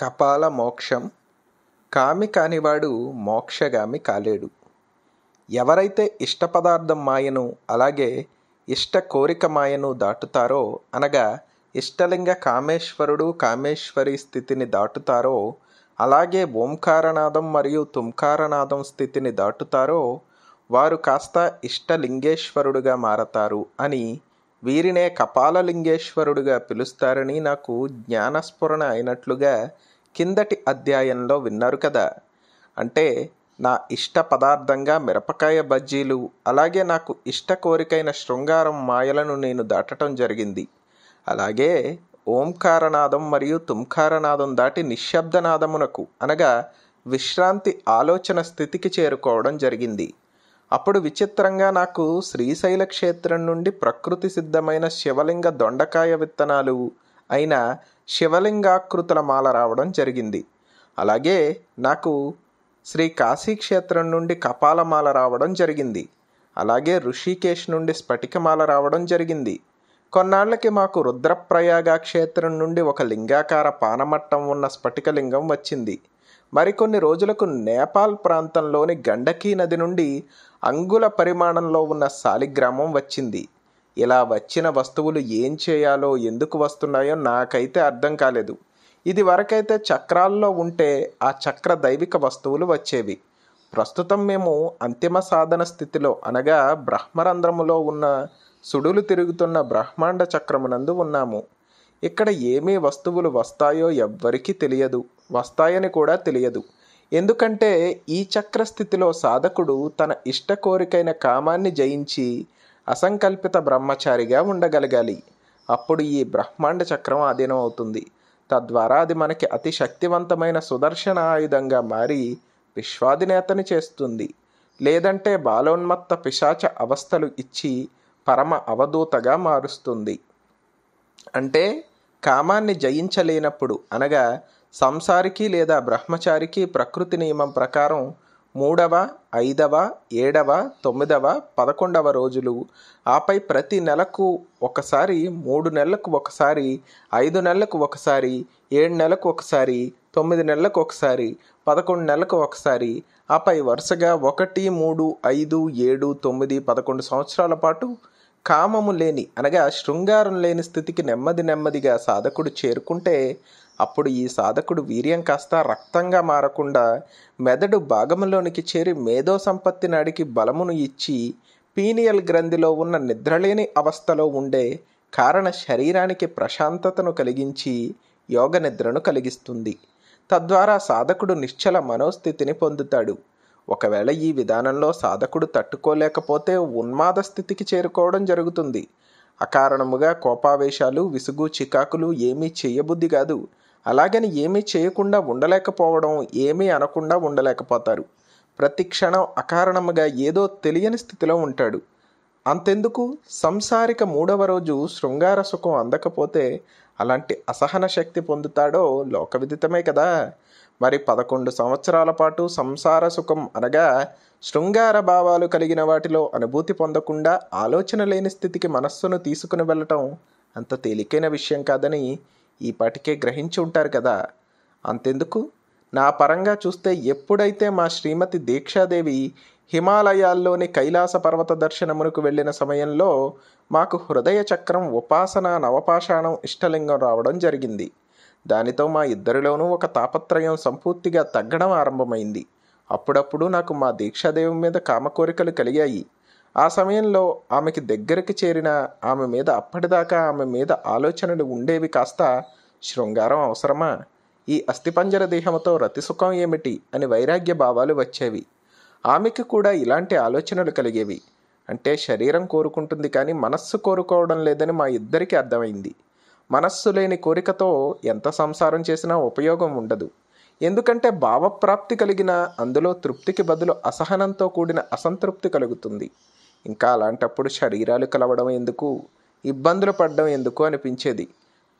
కపాల మోక్షం కామి కానివాడు మోక్షగామి కాలేడు ఎవరైతే ఇష్ట పదార్థం మాయను అలాగే ఇష్ట కోరిక మాయను దాటుతారో అనగా ఇష్టలింగ కామేశ్వరుడు కామేశ్వరి స్థితిని దాటుతారో అలాగే ఓంకారనాదం మరియు తుంకారనాదం స్థితిని దాటుతారో వారు కాస్త ఇష్టలింగేశ్వరుడుగా మారతారు అని వీరినే కపాలలింగేశ్వరుడుగా పిలుస్తారని నాకు జ్ఞానస్ఫురణ అయినట్లుగా కిందటి అధ్యాయంలో విన్నారు కదా అంటే నా ఇష్ట పదార్థంగా మిరపకాయ బజ్జీలు అలాగే నాకు ఇష్ట కోరికైన శృంగారం మాయలను నేను దాటటం జరిగింది అలాగే ఓంకారనాదం మరియు తుంకారనాదం దాటి నిశ్శబ్దనాదమునకు అనగా విశ్రాంతి ఆలోచన స్థితికి చేరుకోవడం జరిగింది అప్పుడు విచిత్రంగా నాకు శ్రీశైల క్షేత్రం నుండి ప్రకృతి సిద్ధమైన శివలింగ దొండకాయ విత్తనాలు అయిన శివలింగాకృతుల మాల రావడం జరిగింది అలాగే నాకు శ్రీ కాశీక్షేత్రం నుండి కపాలమాల రావడం జరిగింది అలాగే ఋషికేశ్ నుండి స్ఫటికమాల రావడం జరిగింది కొన్నాళ్లకి మాకు రుద్రప్రయాగ క్షేత్రం నుండి ఒక లింగాకార పానమట్టం ఉన్న స్ఫటికలింగం వచ్చింది మరికొన్ని రోజులకు నేపాల్ ప్రాంతంలోని గండకీ నది నుండి అంగుల పరిమాణంలో ఉన్న శాలిగ్రామం వచ్చింది ఇలా వచ్చిన వస్తువులు ఏం చేయాలో ఎందుకు వస్తున్నాయో నాకైతే అర్థం కాలేదు ఇది వరకైతే చక్రాల్లో ఉంటే ఆ చక్ర దైవిక వస్తువులు వచ్చేవి ప్రస్తుతం మేము అంతిమ సాధన స్థితిలో అనగా బ్రహ్మరంధ్రములో ఉన్న సుడులు తిరుగుతున్న బ్రహ్మాండ చక్రమునందు ఉన్నాము ఇక్కడ ఏమీ వస్తువులు వస్తాయో ఎవ్వరికీ తెలియదు వస్తాయని కూడా తెలియదు ఎందుకంటే ఈ చక్రస్థితిలో సాధకుడు తన ఇష్ట కోరికైన కామాన్ని జయించి అసంకల్పిత బ్రహ్మచారిగా ఉండగలగాలి అప్పుడు ఈ బ్రహ్మాండ చక్రం అధీనం అవుతుంది తద్వారా అది మనకి అతి శక్తివంతమైన సుదర్శన ఆయుధంగా మారి విశ్వాధినేతని చేస్తుంది లేదంటే బాలోన్మత్త పిశాచ అవస్థలు ఇచ్చి పరమ అవధూతగా మారుస్తుంది అంటే కామాన్ని జయించలేనప్పుడు అనగా సంసారికి లేదా బ్రహ్మచారికి ప్రకృతి నియమం ప్రకారం మూడవ ఐదవ ఏడవ తొమ్మిదవ పదకొండవ రోజులు ఆపై ప్రతి నెలకు ఒకసారి మూడు నెలలకు ఒకసారి ఐదు నెలలకు ఒకసారి ఏడు నెలలకు ఒకసారి తొమ్మిది నెలలకు ఒకసారి పదకొండు నెలలకు ఒకసారి ఆపై వరుసగా ఒకటి మూడు ఐదు ఏడు తొమ్మిది పదకొండు సంవత్సరాల పాటు కామము లేని అనగా శృంగారం లేని స్థితికి నెమ్మది నెమ్మదిగా సాధకుడు చేరుకుంటే అప్పుడు ఈ సాధకుడు వీర్యం కాస్త రక్తంగా మారకుండా మెదడు భాగంలోనికి చేరి మేధో సంపత్తి నాడికి బలమును ఇచ్చి పీనియల్ గ్రంథిలో ఉన్న నిద్రలేని అవస్థలో ఉండే కారణ శరీరానికి ప్రశాంతతను కలిగించి యోగ నిద్రను కలిగిస్తుంది తద్వారా సాధకుడు నిశ్చల మనోస్థితిని పొందుతాడు ఒకవేళ ఈ విధానంలో సాధకుడు తట్టుకోలేకపోతే ఉన్మాద స్థితికి చేరుకోవడం జరుగుతుంది అకారణముగా కోపావేశాలు విసుగు చికాకులు ఏమీ చేయబుద్ధి కాదు అలాగని ఏమీ చేయకుండా ఉండలేకపోవడం ఏమీ అనకుండా ఉండలేకపోతారు ప్రతి క్షణం అకారణముగా ఏదో తెలియని స్థితిలో ఉంటాడు అంతెందుకు సంసారిక మూడవ రోజు శృంగార సుఖం అందకపోతే అలాంటి అసహన శక్తి పొందుతాడో లోక విదితమే కదా మరి పదకొండు సంవత్సరాల పాటు సంసార సుఖం అనగా శృంగార భావాలు కలిగిన వాటిలో అనుభూతి పొందకుండా ఆలోచన లేని స్థితికి మనస్సును తీసుకుని వెళ్ళటం అంత తేలికైన విషయం కాదని ఈ పాటికే గ్రహించి ఉంటారు కదా అంతెందుకు నా పరంగా చూస్తే ఎప్పుడైతే మా శ్రీమతి దీక్షాదేవి హిమాలయాల్లోని కైలాస పర్వత దర్శనమునకు వెళ్ళిన సమయంలో మాకు హృదయ చక్రం ఉపాసన నవపాషాణం ఇష్టలింగం రావడం జరిగింది దానితో మా ఇద్దరిలోనూ ఒక తాపత్రయం సంపూర్తిగా తగ్గడం ఆరంభమైంది అప్పుడప్పుడు నాకు మా దీక్షాదేవి మీద కామకోరికలు కలిగాయి ఆ సమయంలో ఆమెకి దగ్గరికి చేరిన ఆమె మీద అప్పటిదాకా ఆమె మీద ఆలోచనలు ఉండేవి కాస్త శృంగారం అవసరమా ఈ అస్థిపంజర దేహంతో రతిసుఖం ఏమిటి అని వైరాగ్య భావాలు వచ్చేవి ఆమెకి కూడా ఇలాంటి ఆలోచనలు కలిగేవి అంటే శరీరం కోరుకుంటుంది కానీ మనస్సు కోరుకోవడం లేదని మా ఇద్దరికీ అర్థమైంది మనస్సు లేని కోరికతో ఎంత సంసారం చేసినా ఉపయోగం ఉండదు ఎందుకంటే భావప్రాప్తి కలిగిన అందులో తృప్తికి బదులు అసహనంతో కూడిన అసంతృప్తి కలుగుతుంది ఇంకా అలాంటప్పుడు శరీరాలు కలవడం ఎందుకు ఇబ్బందులు పడడం ఎందుకు అనిపించేది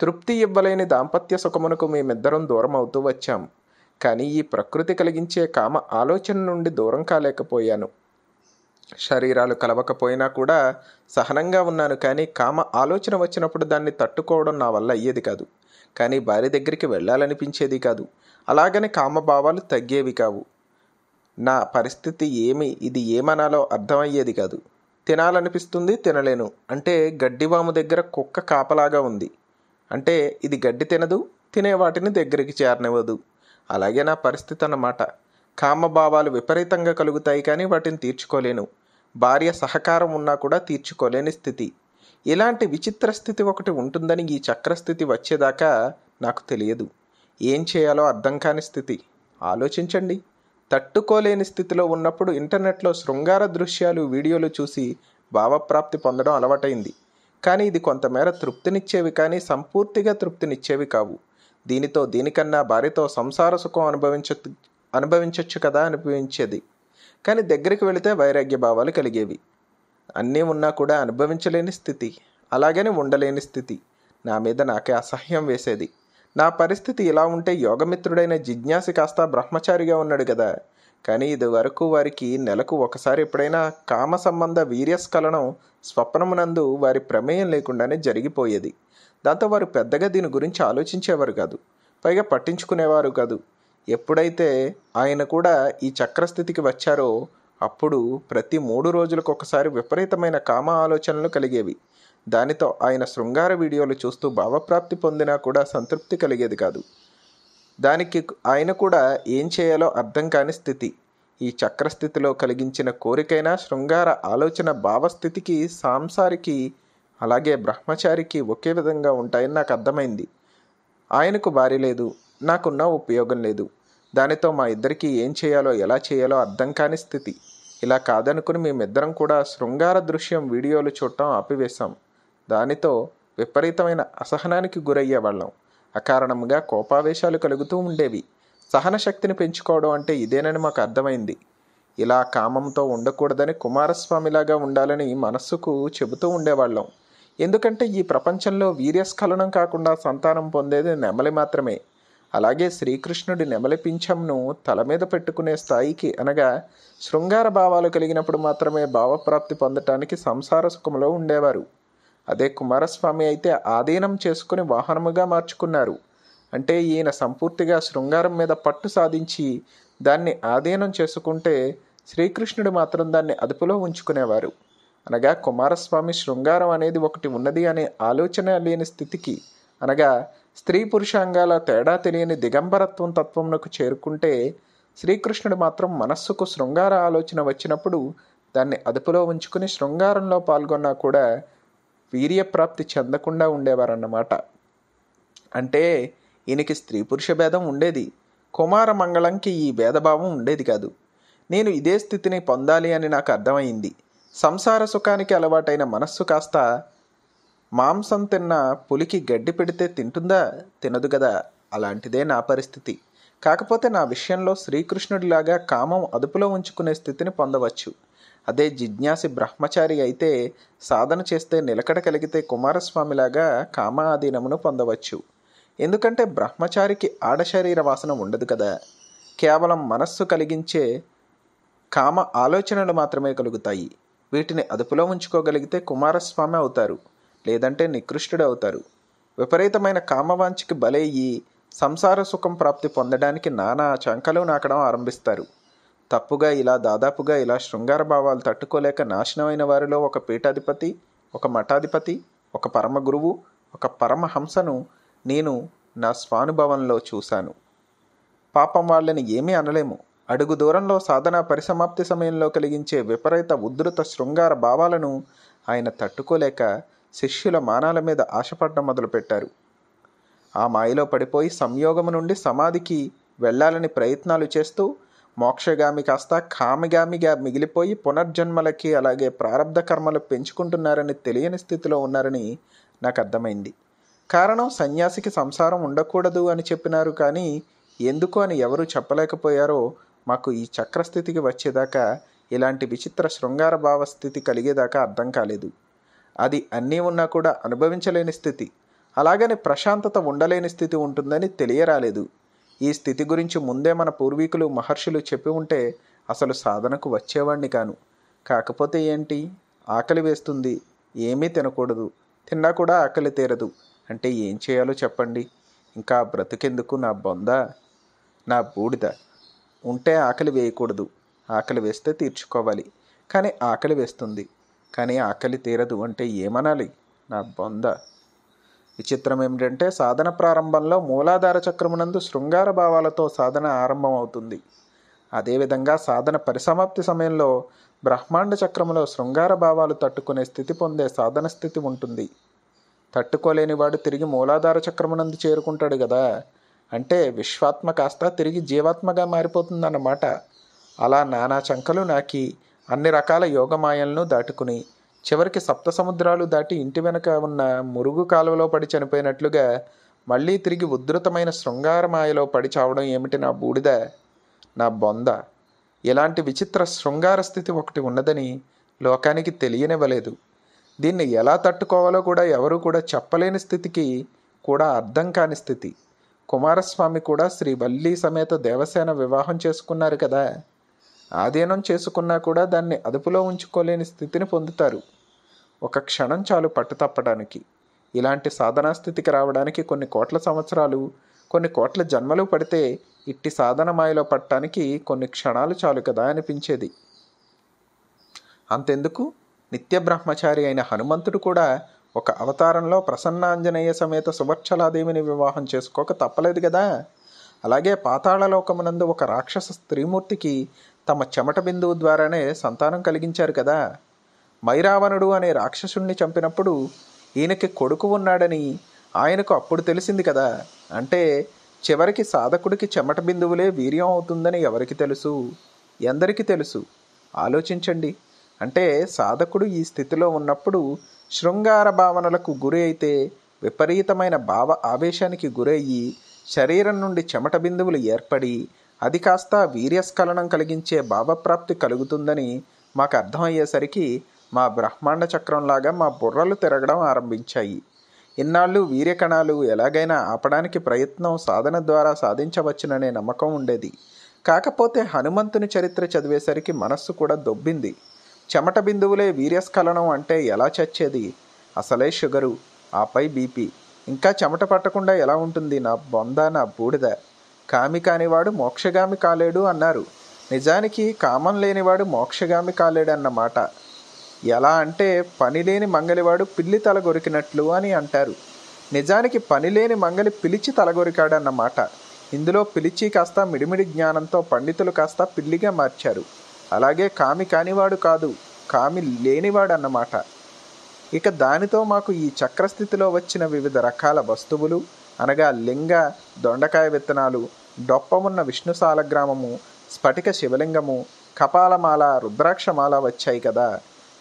తృప్తి ఇవ్వలేని దాంపత్య సుఖమునకు మేమిద్దరం దూరం అవుతూ వచ్చాం కానీ ఈ ప్రకృతి కలిగించే కామ ఆలోచన నుండి దూరం కాలేకపోయాను శరీరాలు కలవకపోయినా కూడా సహనంగా ఉన్నాను కానీ కామ ఆలోచన వచ్చినప్పుడు దాన్ని తట్టుకోవడం నా వల్ల అయ్యేది కాదు కానీ భార్య దగ్గరికి వెళ్ళాలనిపించేది కాదు అలాగని కామభావాలు తగ్గేవి కావు నా పరిస్థితి ఏమి ఇది ఏమనాలో అర్థమయ్యేది కాదు తినాలనిపిస్తుంది తినలేను అంటే గడ్డివాము దగ్గర కుక్క కాపలాగా ఉంది అంటే ఇది గడ్డి తినదు తినే వాటిని దగ్గరికి చేరనివ్వదు అలాగే నా పరిస్థితి అన్నమాట కామభావాలు విపరీతంగా కలుగుతాయి కానీ వాటిని తీర్చుకోలేను భార్య సహకారం ఉన్నా కూడా తీర్చుకోలేని స్థితి ఇలాంటి విచిత్ర స్థితి ఒకటి ఉంటుందని ఈ చక్రస్థితి వచ్చేదాకా నాకు తెలియదు ఏం చేయాలో అర్థం కాని స్థితి ఆలోచించండి తట్టుకోలేని స్థితిలో ఉన్నప్పుడు ఇంటర్నెట్లో శృంగార దృశ్యాలు వీడియోలు చూసి భావప్రాప్తి పొందడం అలవాటైంది కానీ ఇది కొంతమేర తృప్తినిచ్చేవి కానీ సంపూర్తిగా తృప్తినిచ్చేవి కావు దీనితో దీనికన్నా భార్యతో సంసార సుఖం అనుభవించ అనుభవించవచ్చు కదా అనిపించేది కానీ దగ్గరికి వెళితే వైరాగ్య భావాలు కలిగేవి అన్నీ ఉన్నా కూడా అనుభవించలేని స్థితి అలాగని ఉండలేని స్థితి నా మీద నాకే అసహ్యం వేసేది నా పరిస్థితి ఇలా ఉంటే యోగమిత్రుడైన జిజ్ఞాసి కాస్త బ్రహ్మచారిగా ఉన్నాడు కదా కానీ ఇది వరకు వారికి నెలకు ఒకసారి ఎప్పుడైనా కామ సంబంధ వీర్యస్ఖలనం స్వప్నమునందు వారి ప్రమేయం లేకుండానే జరిగిపోయేది దాంతో వారు పెద్దగా దీని గురించి ఆలోచించేవారు కాదు పైగా పట్టించుకునేవారు కాదు ఎప్పుడైతే ఆయన కూడా ఈ చక్రస్థితికి వచ్చారో అప్పుడు ప్రతి మూడు రోజులకు ఒకసారి విపరీతమైన కామ ఆలోచనలు కలిగేవి దానితో ఆయన శృంగార వీడియోలు చూస్తూ భావప్రాప్తి పొందినా కూడా సంతృప్తి కలిగేది కాదు దానికి ఆయన కూడా ఏం చేయాలో అర్థం కాని స్థితి ఈ చక్రస్థితిలో కలిగించిన కోరికైనా శృంగార ఆలోచన భావస్థితికి సాంసారికి అలాగే బ్రహ్మచారికి ఒకే విధంగా ఉంటాయని నాకు అర్థమైంది ఆయనకు భారీ లేదు నాకున్న ఉపయోగం లేదు దానితో మా ఇద్దరికీ ఏం చేయాలో ఎలా చేయాలో అర్థం కాని స్థితి ఇలా కాదనుకుని మేమిద్దరం కూడా శృంగార దృశ్యం వీడియోలు చూడటం ఆపివేశాం దానితో విపరీతమైన అసహనానికి గురయ్యే వాళ్ళం అకారణంగా కోపావేశాలు కలుగుతూ ఉండేవి సహన శక్తిని పెంచుకోవడం అంటే ఇదేనని మాకు అర్థమైంది ఇలా కామంతో ఉండకూడదని కుమారస్వామిలాగా ఉండాలని మనస్సుకు చెబుతూ ఉండేవాళ్ళం ఎందుకంటే ఈ ప్రపంచంలో వీర్యస్ఖలనం కాకుండా సంతానం పొందేది నెమలి మాత్రమే అలాగే శ్రీకృష్ణుడి నెమలి పింఛంను తల మీద పెట్టుకునే స్థాయికి అనగా శృంగార భావాలు కలిగినప్పుడు మాత్రమే భావప్రాప్తి పొందటానికి సంసార సుఖంలో ఉండేవారు అదే కుమారస్వామి అయితే ఆధీనం చేసుకుని వాహనముగా మార్చుకున్నారు అంటే ఈయన సంపూర్తిగా శృంగారం మీద పట్టు సాధించి దాన్ని ఆధీనం చేసుకుంటే శ్రీకృష్ణుడు మాత్రం దాన్ని అదుపులో ఉంచుకునేవారు అనగా కుమారస్వామి శృంగారం అనేది ఒకటి ఉన్నది అనే ఆలోచన లేని స్థితికి అనగా స్త్రీ పురుషాంగాల తేడా తెలియని దిగంబరత్వం తత్వంలోకి చేరుకుంటే శ్రీకృష్ణుడు మాత్రం మనస్సుకు శృంగార ఆలోచన వచ్చినప్పుడు దాన్ని అదుపులో ఉంచుకుని శృంగారంలో పాల్గొన్నా కూడా వీర్యప్రాప్తి చెందకుండా ఉండేవారన్నమాట అంటే ఈయనకి స్త్రీ పురుష భేదం ఉండేది కుమార మంగళంకి ఈ భేదభావం ఉండేది కాదు నేను ఇదే స్థితిని పొందాలి అని నాకు అర్థమైంది సంసార సుఖానికి అలవాటైన మనస్సు కాస్త మాంసం తిన్న పులికి గడ్డి పెడితే తింటుందా తినదు కదా అలాంటిదే నా పరిస్థితి కాకపోతే నా విషయంలో శ్రీకృష్ణుడిలాగా కామం అదుపులో ఉంచుకునే స్థితిని పొందవచ్చు అదే జిజ్ఞాసి బ్రహ్మచారి అయితే సాధన చేస్తే నిలకడ కలిగితే కుమారస్వామిలాగా కామాధీనమును పొందవచ్చు ఎందుకంటే బ్రహ్మచారికి ఆడశరీర వాసన ఉండదు కదా కేవలం మనస్సు కలిగించే కామ ఆలోచనలు మాత్రమే కలుగుతాయి వీటిని అదుపులో ఉంచుకోగలిగితే కుమారస్వామి అవుతారు లేదంటే నికృష్టుడు అవుతారు విపరీతమైన కామవాంచికి బలయ్యి సంసార సుఖం ప్రాప్తి పొందడానికి నానా చంకలు నాకడం ఆరంభిస్తారు తప్పుగా ఇలా దాదాపుగా ఇలా శృంగార భావాలు తట్టుకోలేక నాశనమైన వారిలో ఒక పీఠాధిపతి ఒక మఠాధిపతి ఒక పరమ గురువు ఒక పరమహంసను నేను నా స్వానుభవంలో చూశాను పాపం వాళ్ళని ఏమీ అనలేము అడుగు దూరంలో సాధన పరిసమాప్తి సమయంలో కలిగించే విపరీత ఉద్ధృత శృంగార భావాలను ఆయన తట్టుకోలేక శిష్యుల మానాల మీద ఆశపడడం మొదలుపెట్టారు ఆ మాయలో పడిపోయి సంయోగము నుండి సమాధికి వెళ్లాలని ప్రయత్నాలు చేస్తూ మోక్షగామి కాస్త కామిగామిగా మిగిలిపోయి పునర్జన్మలకి అలాగే ప్రారంధ కర్మలు పెంచుకుంటున్నారని తెలియని స్థితిలో ఉన్నారని నాకు అర్థమైంది కారణం సన్యాసికి సంసారం ఉండకూడదు అని చెప్పినారు కానీ ఎందుకు అని ఎవరు చెప్పలేకపోయారో మాకు ఈ చక్రస్థితికి వచ్చేదాకా ఇలాంటి విచిత్ర శృంగార భావ స్థితి కలిగేదాకా అర్థం కాలేదు అది అన్నీ ఉన్నా కూడా అనుభవించలేని స్థితి అలాగని ప్రశాంతత ఉండలేని స్థితి ఉంటుందని తెలియరాలేదు ఈ స్థితి గురించి ముందే మన పూర్వీకులు మహర్షులు చెప్పి ఉంటే అసలు సాధనకు వచ్చేవాణ్ణి కాను కాకపోతే ఏంటి ఆకలి వేస్తుంది ఏమీ తినకూడదు తిన్నా కూడా ఆకలి తీరదు అంటే ఏం చేయాలో చెప్పండి ఇంకా బ్రతికెందుకు నా బొంద నా బూడిద ఉంటే ఆకలి వేయకూడదు ఆకలి వేస్తే తీర్చుకోవాలి కానీ ఆకలి వేస్తుంది కానీ ఆకలి తీరదు అంటే ఏమనాలి నా బొంద విచిత్రం ఏమిటంటే సాధన ప్రారంభంలో మూలాధార చక్రమునందు శృంగార భావాలతో సాధన ఆరంభమవుతుంది అదేవిధంగా సాధన పరిసమాప్తి సమయంలో బ్రహ్మాండ చక్రములో శృంగార భావాలు తట్టుకునే స్థితి పొందే సాధన స్థితి ఉంటుంది తట్టుకోలేని వాడు తిరిగి మూలాధార చక్రమునందు చేరుకుంటాడు కదా అంటే విశ్వాత్మ కాస్త తిరిగి జీవాత్మగా మారిపోతుందన్నమాట అలా నానా చంకలు నాకి అన్ని రకాల యోగమాయలను దాటుకుని చివరికి సప్త సముద్రాలు దాటి ఇంటి వెనక ఉన్న మురుగు కాలువలో పడి చనిపోయినట్లుగా మళ్ళీ తిరిగి ఉధృతమైన శృంగారమాయలో పడి చావడం ఏమిటి నా బూడిద నా బొంద ఇలాంటి విచిత్ర శృంగార స్థితి ఒకటి ఉన్నదని లోకానికి తెలియనివ్వలేదు దీన్ని ఎలా తట్టుకోవాలో కూడా ఎవరూ కూడా చెప్పలేని స్థితికి కూడా అర్థం కాని స్థితి కుమారస్వామి కూడా శ్రీ వల్లి సమేత దేవసేన వివాహం చేసుకున్నారు కదా ఆధీనం చేసుకున్నా కూడా దాన్ని అదుపులో ఉంచుకోలేని స్థితిని పొందుతారు ఒక క్షణం చాలు పట్టుతప్పడానికి ఇలాంటి సాధనా స్థితికి రావడానికి కొన్ని కోట్ల సంవత్సరాలు కొన్ని కోట్ల జన్మలు పడితే ఇట్టి సాధన మాయలో పట్టడానికి కొన్ని క్షణాలు చాలు కదా అనిపించేది అంతెందుకు నిత్య బ్రహ్మచారి అయిన హనుమంతుడు కూడా ఒక అవతారంలో ప్రసన్నాంజనేయ సమేత సువర్చలాదేవిని వివాహం చేసుకోక తప్పలేదు కదా అలాగే పాతాళలోకమునందు ఒక రాక్షస స్త్రీమూర్తికి తమ చెమట బిందువు ద్వారానే సంతానం కలిగించారు కదా మైరావణుడు అనే రాక్షసుణ్ణి చంపినప్పుడు ఈయనకి కొడుకు ఉన్నాడని ఆయనకు అప్పుడు తెలిసింది కదా అంటే చివరికి సాధకుడికి చెమట బిందువులే వీర్యం అవుతుందని ఎవరికి తెలుసు ఎందరికి తెలుసు ఆలోచించండి అంటే సాధకుడు ఈ స్థితిలో ఉన్నప్పుడు శృంగార భావనలకు గురి అయితే విపరీతమైన భావ ఆవేశానికి గురయ్యి శరీరం నుండి చెమట బిందువులు ఏర్పడి అది కాస్త వీర్యస్ఖలనం కలిగించే భావప్రాప్తి కలుగుతుందని మాకు అర్థమయ్యేసరికి మా బ్రహ్మాండ చక్రంలాగా మా బుర్రలు తిరగడం ఆరంభించాయి ఇన్నాళ్ళు వీర్యకణాలు ఎలాగైనా ఆపడానికి ప్రయత్నం సాధన ద్వారా సాధించవచ్చుననే నమ్మకం ఉండేది కాకపోతే హనుమంతుని చరిత్ర చదివేసరికి మనస్సు కూడా దొబ్బింది చెమట బిందువులే వీర్యస్ఖలనం అంటే ఎలా చచ్చేది అసలే షుగరు ఆపై బీపీ ఇంకా చెమట పట్టకుండా ఎలా ఉంటుంది నా బొంద నా బూడిద కామి కానివాడు మోక్షగామి కాలేడు అన్నారు నిజానికి కామం లేనివాడు మోక్షగామి కాలేడన్నమాట ఎలా అంటే పనిలేని మంగలివాడు పిల్లి తలగొరికినట్లు అని అంటారు నిజానికి పనిలేని మంగలి పిలిచి తలగొరికాడన్నమాట ఇందులో పిలిచి కాస్త మిడిమిడి జ్ఞానంతో పండితులు కాస్త పిల్లిగా మార్చారు అలాగే కామి కానివాడు కాదు కామి లేనివాడన్నమాట ఇక దానితో మాకు ఈ చక్రస్థితిలో వచ్చిన వివిధ రకాల వస్తువులు అనగా లింగ దొండకాయ విత్తనాలు డొప్పమున్న విష్ణు సాలగ్రామము స్ఫటిక శివలింగము కపాలమాల రుద్రాక్షమాల వచ్చాయి కదా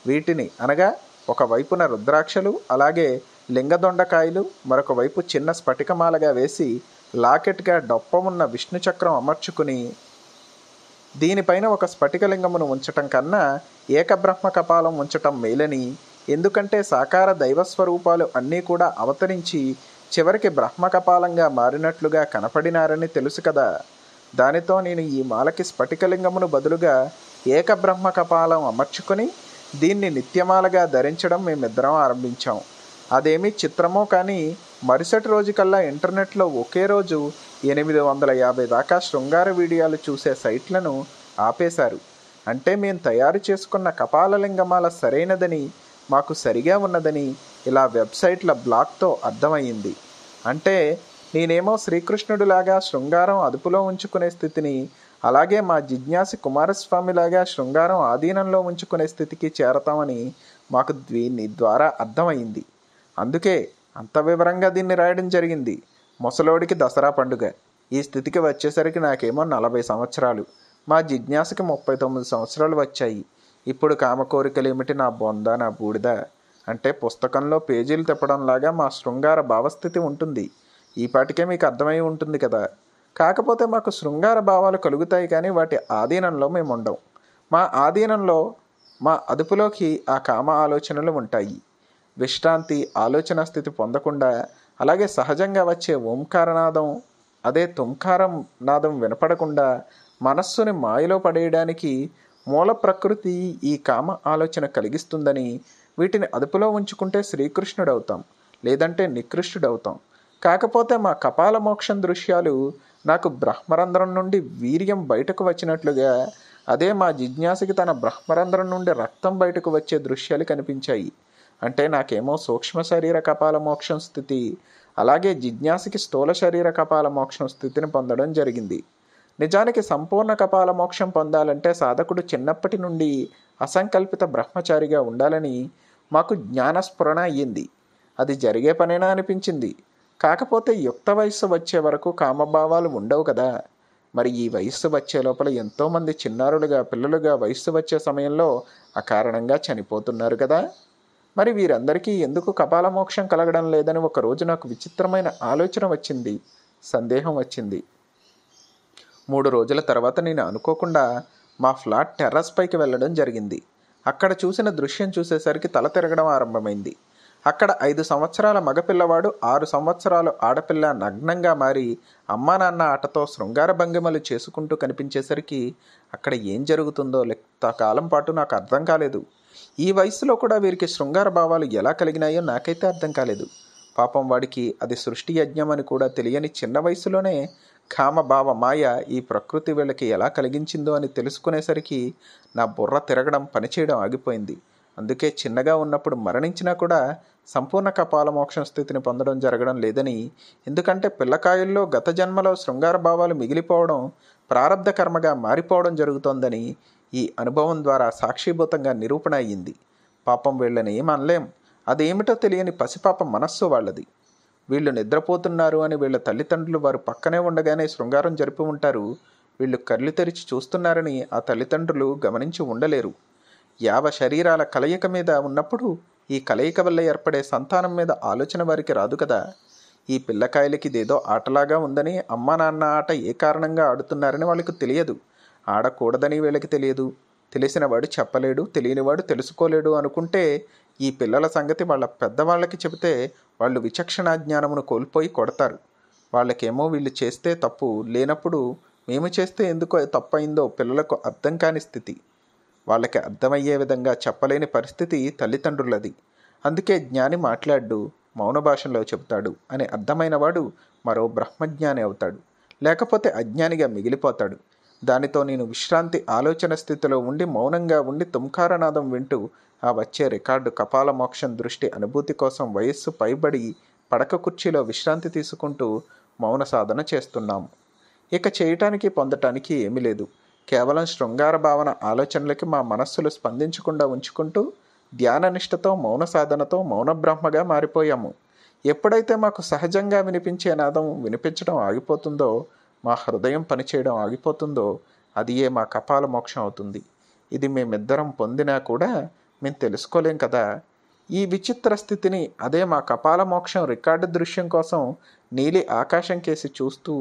వీటిని అనగా ఒకవైపున రుద్రాక్షలు అలాగే లింగదొండకాయలు మరొక వైపు చిన్న స్ఫటికమాలగా వేసి లాకెట్గా డొప్పమున్న విష్ణు చక్రం అమర్చుకుని దీనిపైన ఒక స్ఫటికలింగమును ఉంచటం కన్నా ఏకబ్రహ్మ కపాలం ఉంచటం మేలని ఎందుకంటే సాకార దైవస్వరూపాలు అన్నీ కూడా అవతరించి చివరికి బ్రహ్మ కపాలంగా మారినట్లుగా కనపడినారని తెలుసు కదా దానితో నేను ఈ మాలకి స్ఫటికలింగమును బదులుగా ఏకబ్రహ్మ కపాలం అమర్చుకొని దీన్ని నిత్యమాలగా ధరించడం మేమిద్దరం ఆరంభించాం అదేమి చిత్రమో కానీ మరుసటి రోజుకల్లా ఇంటర్నెట్లో ఒకే రోజు ఎనిమిది వందల యాభై దాకా శృంగార వీడియోలు చూసే సైట్లను ఆపేశారు అంటే మేము తయారు చేసుకున్న కపాలలింగమాల సరైనదని మాకు సరిగా ఉన్నదని ఇలా వెబ్సైట్ల బ్లాక్తో అర్థమయ్యింది అంటే నేనేమో శ్రీకృష్ణుడిలాగా శృంగారం అదుపులో ఉంచుకునే స్థితిని అలాగే మా జిజ్ఞాసి కుమారస్వామిలాగా శృంగారం ఆధీనంలో ఉంచుకునే స్థితికి చేరతామని మాకు దీని ద్వారా అర్థమైంది అందుకే అంత వివరంగా దీన్ని రాయడం జరిగింది ముసలోడికి దసరా పండుగ ఈ స్థితికి వచ్చేసరికి నాకేమో నలభై సంవత్సరాలు మా జిజ్ఞాసకి ముప్పై తొమ్మిది సంవత్సరాలు వచ్చాయి ఇప్పుడు కామ కోరికలు ఏమిటి నా బొంద నా బూడిద అంటే పుస్తకంలో పేజీలు తిప్పడంలాగా మా శృంగార భావస్థితి ఉంటుంది ఈ పాటికే మీకు అర్థమై ఉంటుంది కదా కాకపోతే మాకు శృంగార భావాలు కలుగుతాయి కానీ వాటి ఆధీనంలో మేము ఉండవు మా ఆధీనంలో మా అదుపులోకి ఆ కామ ఆలోచనలు ఉంటాయి విశ్రాంతి ఆలోచన స్థితి పొందకుండా అలాగే సహజంగా వచ్చే ఓంకారనాదం అదే తుంకారం నాదం వినపడకుండా మనస్సుని మాయలో పడేయడానికి మూల ప్రకృతి ఈ కామ ఆలోచన కలిగిస్తుందని వీటిని అదుపులో ఉంచుకుంటే శ్రీకృష్ణుడవుతాం లేదంటే నికృష్టుడవుతాం కాకపోతే మా కపాల మోక్షం దృశ్యాలు నాకు బ్రహ్మరంధ్రం నుండి వీర్యం బయటకు వచ్చినట్లుగా అదే మా జిజ్ఞాసకి తన బ్రహ్మరంధ్రం నుండి రక్తం బయటకు వచ్చే దృశ్యాలు కనిపించాయి అంటే నాకేమో సూక్ష్మ శరీర కపాల మోక్షం స్థితి అలాగే జిజ్ఞాసకి స్థూల శరీర కపాల మోక్షం స్థితిని పొందడం జరిగింది నిజానికి సంపూర్ణ కపాల మోక్షం పొందాలంటే సాధకుడు చిన్నప్పటి నుండి అసంకల్పిత బ్రహ్మచారిగా ఉండాలని మాకు జ్ఞానస్ఫురణ అయ్యింది అది జరిగే పనేనా అనిపించింది కాకపోతే యుక్త వయస్సు వచ్చే వరకు కామభావాలు ఉండవు కదా మరి ఈ వయస్సు వచ్చే లోపల ఎంతోమంది చిన్నారులుగా పిల్లలుగా వయస్సు వచ్చే సమయంలో అకారణంగా చనిపోతున్నారు కదా మరి వీరందరికీ ఎందుకు కపాలమోక్షం కలగడం లేదని ఒకరోజు నాకు విచిత్రమైన ఆలోచన వచ్చింది సందేహం వచ్చింది మూడు రోజుల తర్వాత నేను అనుకోకుండా మా ఫ్లాట్ టెర్రస్ పైకి వెళ్ళడం జరిగింది అక్కడ చూసిన దృశ్యం చూసేసరికి తల తిరగడం ఆరంభమైంది అక్కడ ఐదు సంవత్సరాల మగపిల్లవాడు ఆరు సంవత్సరాలు ఆడపిల్ల నగ్నంగా మారి అమ్మా నాన్న ఆటతో శృంగార భంగిమలు చేసుకుంటూ కనిపించేసరికి అక్కడ ఏం జరుగుతుందో కాలం పాటు నాకు అర్థం కాలేదు ఈ వయసులో కూడా వీరికి శృంగార భావాలు ఎలా కలిగినాయో నాకైతే అర్థం కాలేదు పాపం వాడికి అది సృష్టి యజ్ఞం అని కూడా తెలియని చిన్న వయసులోనే కామభావ మాయ ఈ ప్రకృతి వీళ్ళకి ఎలా కలిగించిందో అని తెలుసుకునేసరికి నా బుర్ర తిరగడం పనిచేయడం ఆగిపోయింది అందుకే చిన్నగా ఉన్నప్పుడు మరణించినా కూడా సంపూర్ణ కపాల మోక్షం స్థితిని పొందడం జరగడం లేదని ఎందుకంటే పిల్లకాయల్లో గత జన్మలో శృంగార భావాలు మిగిలిపోవడం ప్రారంధ కర్మగా మారిపోవడం జరుగుతోందని ఈ అనుభవం ద్వారా సాక్షీభూతంగా నిరూపణ అయ్యింది పాపం వీళ్ళని ఏమనలేం అదేమిటో తెలియని పసిపాప మనస్సు వాళ్ళది వీళ్ళు నిద్రపోతున్నారు అని వీళ్ళ తల్లిదండ్రులు వారు పక్కనే ఉండగానే శృంగారం జరిపి ఉంటారు వీళ్ళు కళ్ళు తెరిచి చూస్తున్నారని ఆ తల్లిదండ్రులు గమనించి ఉండలేరు యావ శరీరాల కలయిక మీద ఉన్నప్పుడు ఈ కలయిక వల్ల ఏర్పడే సంతానం మీద ఆలోచన వారికి రాదు కదా ఈ పిల్లకాయలకి ఇదేదో ఆటలాగా ఉందని అమ్మ నాన్న ఆట ఏ కారణంగా ఆడుతున్నారని వాళ్ళకి తెలియదు ఆడకూడదని వీళ్ళకి తెలియదు తెలిసిన వాడు చెప్పలేడు తెలియనివాడు తెలుసుకోలేడు అనుకుంటే ఈ పిల్లల సంగతి వాళ్ళ పెద్దవాళ్ళకి చెబితే వాళ్ళు విచక్షణ జ్ఞానమును కోల్పోయి కొడతారు వాళ్ళకేమో వీళ్ళు చేస్తే తప్పు లేనప్పుడు మేము చేస్తే ఎందుకో తప్పైందో పిల్లలకు అర్థం కాని స్థితి వాళ్ళకి అర్థమయ్యే విధంగా చెప్పలేని పరిస్థితి తల్లిదండ్రులది అందుకే జ్ఞాని మాట్లాడు మౌన భాషలో చెబుతాడు అని అర్థమైనవాడు మరో బ్రహ్మజ్ఞాని అవుతాడు లేకపోతే అజ్ఞానిగా మిగిలిపోతాడు దానితో నేను విశ్రాంతి ఆలోచన స్థితిలో ఉండి మౌనంగా ఉండి తుంకారనాదం వింటూ ఆ వచ్చే రికార్డు కపాల మోక్షం దృష్టి అనుభూతి కోసం వయస్సు పైబడి పడక కుర్చీలో విశ్రాంతి తీసుకుంటూ మౌన సాధన చేస్తున్నాము ఇక చేయటానికి పొందటానికి ఏమీ లేదు కేవలం శృంగార భావన ఆలోచనలకి మా మనస్సులు స్పందించకుండా ఉంచుకుంటూ ధ్యాననిష్టతో మౌన సాధనతో మౌన బ్రహ్మగా మారిపోయాము ఎప్పుడైతే మాకు సహజంగా వినిపించే నాదం వినిపించడం ఆగిపోతుందో మా హృదయం పనిచేయడం ఆగిపోతుందో అది ఏ మా కపాల మోక్షం అవుతుంది ఇది మేమిద్దరం పొందినా కూడా మేము తెలుసుకోలేం కదా ఈ విచిత్ర స్థితిని అదే మా కపాల మోక్షం రికార్డు దృశ్యం కోసం నీలి ఆకాశం కేసి చూస్తూ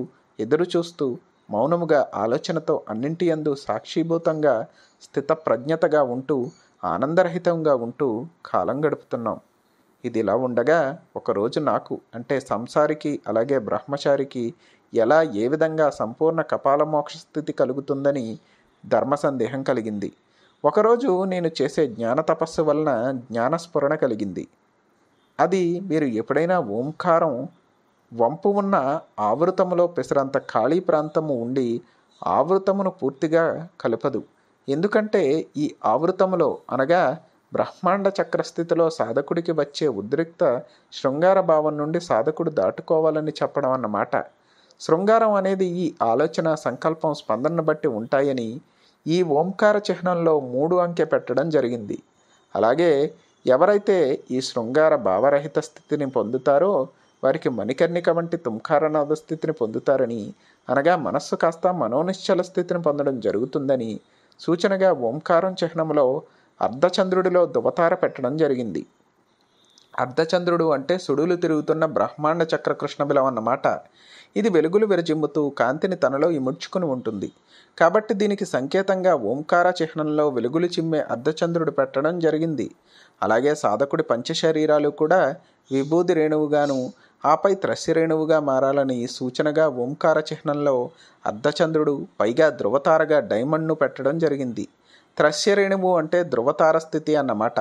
ఎదురు చూస్తూ మౌనముగా ఆలోచనతో అన్నింటి అందు సాక్షిభూతంగా స్థితప్రజ్ఞతగా ఉంటూ ఆనందరహితంగా ఉంటూ కాలం గడుపుతున్నాం ఇది ఇలా ఉండగా ఒకరోజు నాకు అంటే సంసారికి అలాగే బ్రహ్మచారికి ఎలా ఏ విధంగా సంపూర్ణ కపాలమోక్ష స్థితి కలుగుతుందని ధర్మ సందేహం కలిగింది ఒకరోజు నేను చేసే జ్ఞాన తపస్సు వలన జ్ఞానస్ఫురణ కలిగింది అది మీరు ఎప్పుడైనా ఓంకారం వంపు ఉన్న ఆవృతములో పెసరంత ఖాళీ ప్రాంతము ఉండి ఆవృతమును పూర్తిగా కలపదు ఎందుకంటే ఈ ఆవృతములో అనగా బ్రహ్మాండ చక్రస్థితిలో సాధకుడికి వచ్చే ఉద్రిక్త శృంగార భావం నుండి సాధకుడు దాటుకోవాలని చెప్పడం అన్నమాట శృంగారం అనేది ఈ ఆలోచన సంకల్పం స్పందనను బట్టి ఉంటాయని ఈ ఓంకార చిహ్నంలో మూడు అంకె పెట్టడం జరిగింది అలాగే ఎవరైతే ఈ శృంగార భావరహిత స్థితిని పొందుతారో వారికి మణికర్ణిక వంటి తుంఖారనాథ స్థితిని పొందుతారని అనగా మనస్సు కాస్త మనోనిశ్చల స్థితిని పొందడం జరుగుతుందని సూచనగా ఓంకారం చిహ్నంలో అర్ధచంద్రుడిలో దువతార పెట్టడం జరిగింది అర్ధచంద్రుడు అంటే సుడులు తిరుగుతున్న బ్రహ్మాండ చక్ర బిలం అన్నమాట ఇది వెలుగులు విరజిమ్ముతూ కాంతిని తనలో ఇముడ్చుకుని ఉంటుంది కాబట్టి దీనికి సంకేతంగా ఓంకార చిహ్నంలో వెలుగులు చిమ్మే అర్ధచంద్రుడు పెట్టడం జరిగింది అలాగే సాధకుడి పంచశరీరాలు కూడా విభూది రేణువుగాను ఆపై త్రస్యరేణువుగా మారాలని సూచనగా ఓంకార చిహ్నంలో అర్ధచంద్రుడు పైగా ధృవతారగా డైమండ్ను పెట్టడం జరిగింది త్రస్యరేణువు అంటే ధృవతార స్థితి అన్నమాట